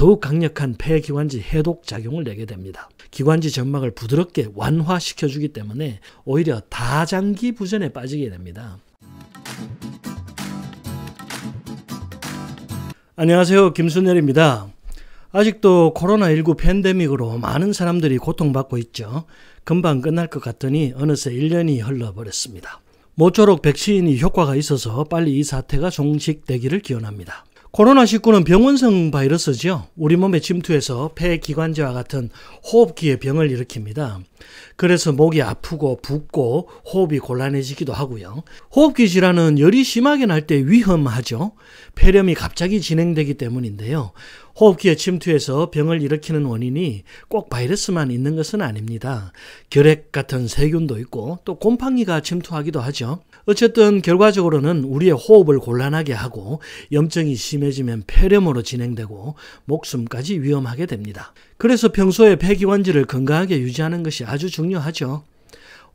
더욱 강력한 폐기관지 해독 작용을 내게 됩니다. 기관지 점막을 부드럽게 완화시켜 주기 때문에 오히려 다장기 부전에 빠지게 됩니다. 안녕하세요. 김순열입니다. 아직도 코로나19 팬데믹으로 많은 사람들이 고통받고 있죠. 금방 끝날 것 같더니 어느새 1년이 흘러버렸습니다. 모쪼록 백신이 효과가 있어서 빨리 이 사태가 종식되기를 기원합니다. 코로나19는 병원성 바이러스죠. 우리 몸에 침투해서 폐 기관지와 같은 호흡기의 병을 일으킵니다. 그래서 목이 아프고 붓고 호흡이 곤란해지기도 하고요. 호흡기 질환은 열이 심하게 날 때 위험하죠. 폐렴이 갑자기 진행되기 때문인데요. 호흡기에 침투해서 병을 일으키는 원인이 꼭 바이러스만 있는 것은 아닙니다. 결핵 같은 세균도 있고 또 곰팡이가 침투하기도 하죠. 어쨌든 결과적으로는 우리의 호흡을 곤란하게 하고 염증이 심해지면 폐렴으로 진행되고 목숨까지 위험하게 됩니다. 그래서 평소에 폐기관지를 건강하게 유지하는 것이 아주 중요하죠.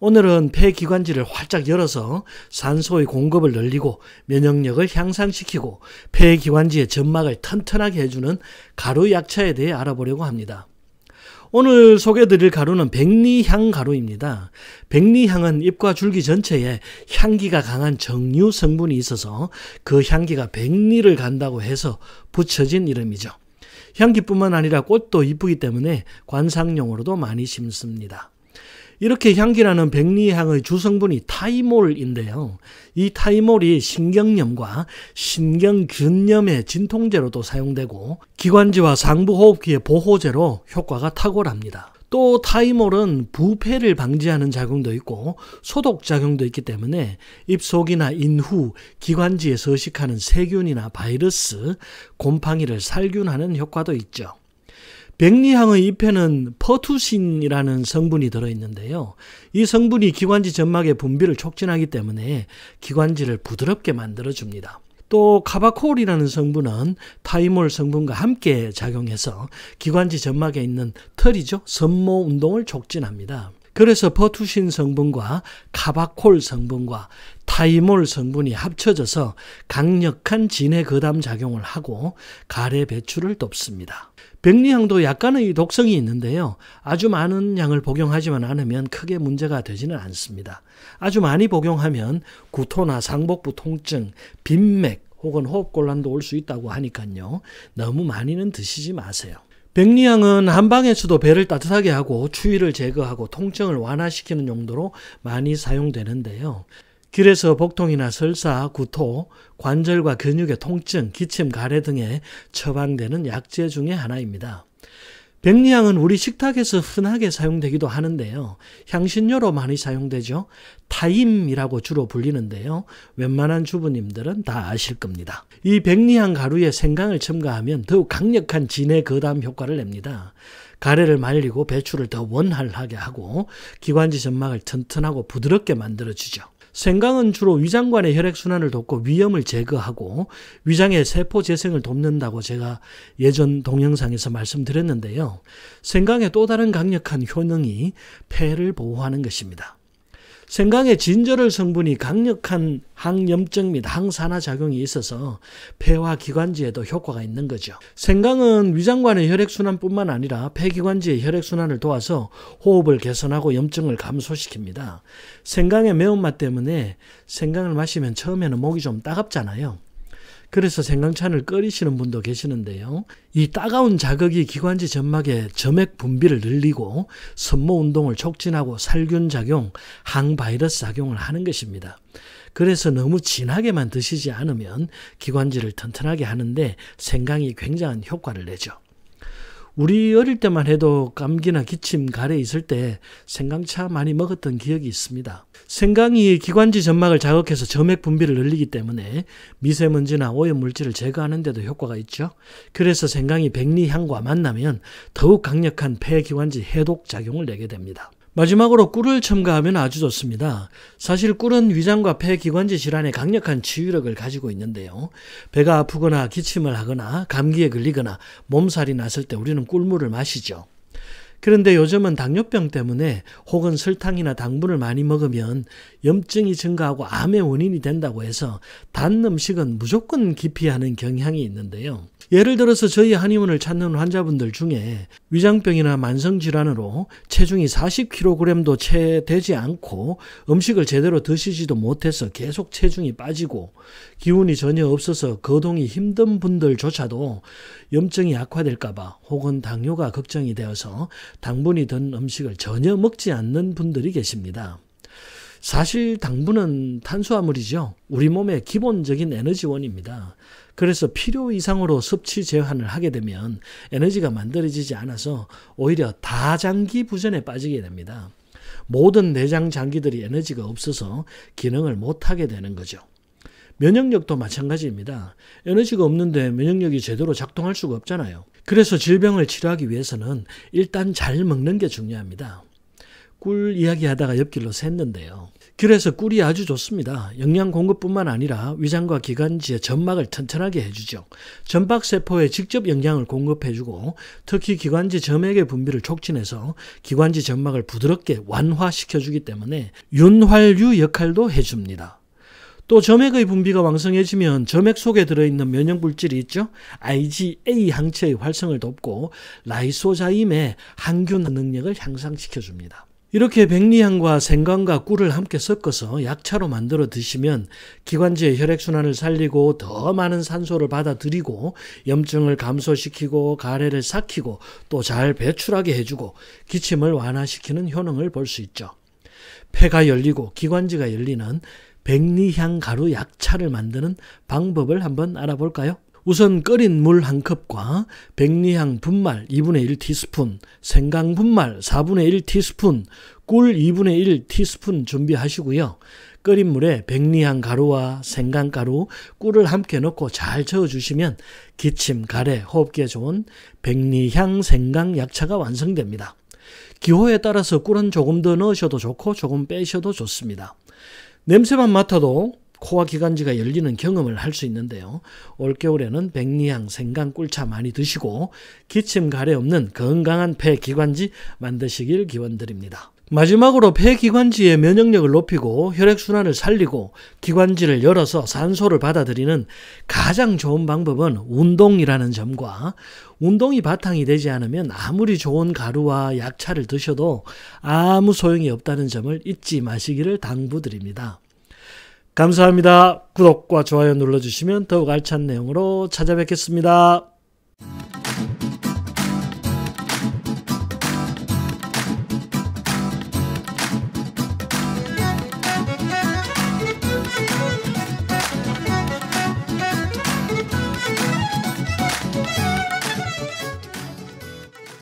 오늘은 폐 기관지를 활짝 열어서 산소의 공급을 늘리고 면역력을 향상시키고 폐 기관지의 점막을 튼튼하게 해주는 가루 약차에 대해 알아보려고 합니다. 오늘 소개드릴 해 가루는 백리향 가루입니다. 백리향은 잎과 줄기 전체에 향기가 강한 정유 성분이 있어서 그 향기가 백리를 간다고 해서 붙여진 이름이죠. 향기뿐만 아니라 꽃도 이쁘기 때문에 관상용으로도 많이 심습니다. 이렇게 향기라는 백리향의 주성분이 타이몰인데요. 이 타이몰이 신경염과 신경균염의 진통제로도 사용되고 기관지와 상부호흡기의 보호제로 효과가 탁월합니다. 또 타이몰은 부패를 방지하는 작용도 있고 소독 작용도 있기 때문에 입속이나 인후, 기관지에 서식하는 세균이나 바이러스, 곰팡이를 살균하는 효과도 있죠. 백리향의 잎에는 퍼투신이라는 성분이 들어있는데요. 이 성분이 기관지 점막의 분비를 촉진하기 때문에 기관지를 부드럽게 만들어줍니다. 또 카바콜이라는 성분은 타이몰 성분과 함께 작용해서 기관지 점막에 있는 털이죠. 섬모 운동을 촉진합니다. 그래서 퍼투신 성분과 카바콜 성분과 파이몰 성분이 합쳐져서 강력한 진해 거담 작용을 하고 가래 배출을 돕습니다. 백리향도 약간의 독성이 있는데요. 아주 많은 양을 복용하지만 않으면 크게 문제가 되지는 않습니다. 아주 많이 복용하면 구토나 상복부 통증, 빈맥 혹은 호흡곤란도 올 수 있다고 하니깐요 너무 많이는 드시지 마세요. 백리향은 한방에서도 배를 따뜻하게 하고 추위를 제거하고 통증을 완화시키는 용도로 많이 사용되는데요. 길에서 복통이나 설사, 구토, 관절과 근육의 통증, 기침, 가래 등에 처방되는 약재 중의 하나입니다. 백리향은 우리 식탁에서 흔하게 사용되기도 하는데요. 향신료로 많이 사용되죠. 타임이라고 주로 불리는데요. 웬만한 주부님들은 다 아실 겁니다. 이 백리향 가루에 생강을 첨가하면 더욱 강력한 진해 거담 효과를 냅니다. 가래를 말리고 배추를 더 원활하게 하고 기관지 점막을 튼튼하고 부드럽게 만들어주죠. 생강은 주로 위장관의 혈액순환을 돕고 위염을 제거하고 위장의 세포 재생을 돕는다고 제가 예전 동영상에서 말씀드렸는데요. 생강의 또 다른 강력한 효능이 폐를 보호하는 것입니다. 생강의 진저럴 성분이 강력한 항염증 및 항산화 작용이 있어서 폐와 기관지에도 효과가 있는 거죠. 생강은 위장관의 혈액순환뿐만 아니라 폐기관지의 혈액순환을 도와서 호흡을 개선하고 염증을 감소시킵니다. 생강의 매운맛 때문에 생강을 마시면 처음에는 목이 좀 따갑잖아요. 그래서 생강차를 끓이시는 분도 계시는데요. 이 따가운 자극이 기관지 점막의 점액 분비를 늘리고 섬모 운동을 촉진하고 살균 작용, 항바이러스 작용을 하는 것입니다. 그래서 너무 진하게만 드시지 않으면 기관지를 튼튼하게 하는데 생강이 굉장한 효과를 내죠. 우리 어릴 때만 해도 감기나 기침, 가래 있을 때 생강차 많이 먹었던 기억이 있습니다. 생강이 기관지 점막을 자극해서 점액 분비를 늘리기 때문에 미세먼지나 오염물질을 제거하는 데도 효과가 있죠. 그래서 생강이 백리향과 만나면 더욱 강력한 폐기관지 해독 작용을 내게 됩니다. 마지막으로 꿀을 첨가하면 아주 좋습니다. 사실 꿀은 위장과 폐 기관지 질환에 강력한 치유력을 가지고 있는데요. 배가 아프거나 기침을 하거나 감기에 걸리거나 몸살이 났을 때 우리는 꿀물을 마시죠. 그런데 요즘은 당뇨병 때문에 혹은 설탕이나 당분을 많이 먹으면 염증이 증가하고 암의 원인이 된다고 해서 단 음식은 무조건 기피하는 경향이 있는데요. 예를 들어서 저희 한의원을 찾는 환자분들 중에 위장병이나 만성질환으로 체중이 40kg도 채 되지 않고 음식을 제대로 드시지도 못해서 계속 체중이 빠지고 기운이 전혀 없어서 거동이 힘든 분들조차도 염증이 악화될까봐 혹은 당뇨가 걱정이 되어서 당분이 든 음식을 전혀 먹지 않는 분들이 계십니다. 사실 당분은 탄수화물이죠. 우리 몸의 기본적인 에너지원입니다. 그래서 필요 이상으로 섭취 제한을 하게 되면 에너지가 만들어지지 않아서 오히려 다장기 부전에 빠지게 됩니다. 모든 내장 장기들이 에너지가 없어서 기능을 못하게 되는 거죠. 면역력도 마찬가지입니다. 에너지가 없는데 면역력이 제대로 작동할 수가 없잖아요. 그래서 질병을 치료하기 위해서는 일단 잘 먹는 게 중요합니다. 꿀 이야기하다가 옆길로 샜는데요. 그래서 꿀이 아주 좋습니다. 영양 공급뿐만 아니라 위장과 기관지의 점막을 튼튼하게 해주죠. 점박세포에 직접 영양을 공급해주고 특히 기관지 점액의 분비를 촉진해서 기관지 점막을 부드럽게 완화시켜주기 때문에 윤활유 역할도 해줍니다. 또 점액의 분비가 왕성해지면 점액 속에 들어있는 면역물질이 있죠. IgA 항체의 활성을 돕고 라이소자임의 항균 능력을 향상시켜줍니다. 이렇게 백리향과 생강과 꿀을 함께 섞어서 약차로 만들어 드시면 기관지의 혈액순환을 살리고 더 많은 산소를 받아들이고 염증을 감소시키고 가래를 삭히고 또 잘 배출하게 해주고 기침을 완화시키는 효능을 볼 수 있죠. 폐가 열리고 기관지가 열리는 백리향 가루 약차를 만드는 방법을 한번 알아볼까요? 우선 끓인 물 한 컵과 백리향 분말 2분의 1 티스푼, 생강 분말 4분의 1 티스푼, 꿀 2분의 1 티스푼 준비하시고요. 끓인 물에 백리향 가루와 생강 가루, 꿀을 함께 넣고 잘 저어주시면 기침, 가래, 호흡기에 좋은 백리향 생강 약차가 완성됩니다. 기호에 따라서 꿀은 조금 더 넣으셔도 좋고 조금 빼셔도 좋습니다. 냄새만 맡아도 코와 기관지가 열리는 경험을 할 수 있는데요. 올겨울에는 백리향, 생강, 꿀차 많이 드시고 기침 가래 없는 건강한 폐 기관지 만드시길 기원드립니다. 마지막으로 폐기관지의 면역력을 높이고 혈액순환을 살리고 기관지를 열어서 산소를 받아들이는 가장 좋은 방법은 운동이라는 점과 운동이 바탕이 되지 않으면 아무리 좋은 가루와 약차를 드셔도 아무 소용이 없다는 점을 잊지 마시기를 당부드립니다. 감사합니다. 구독과 좋아요 눌러주시면 더욱 알찬 내용으로 찾아뵙겠습니다.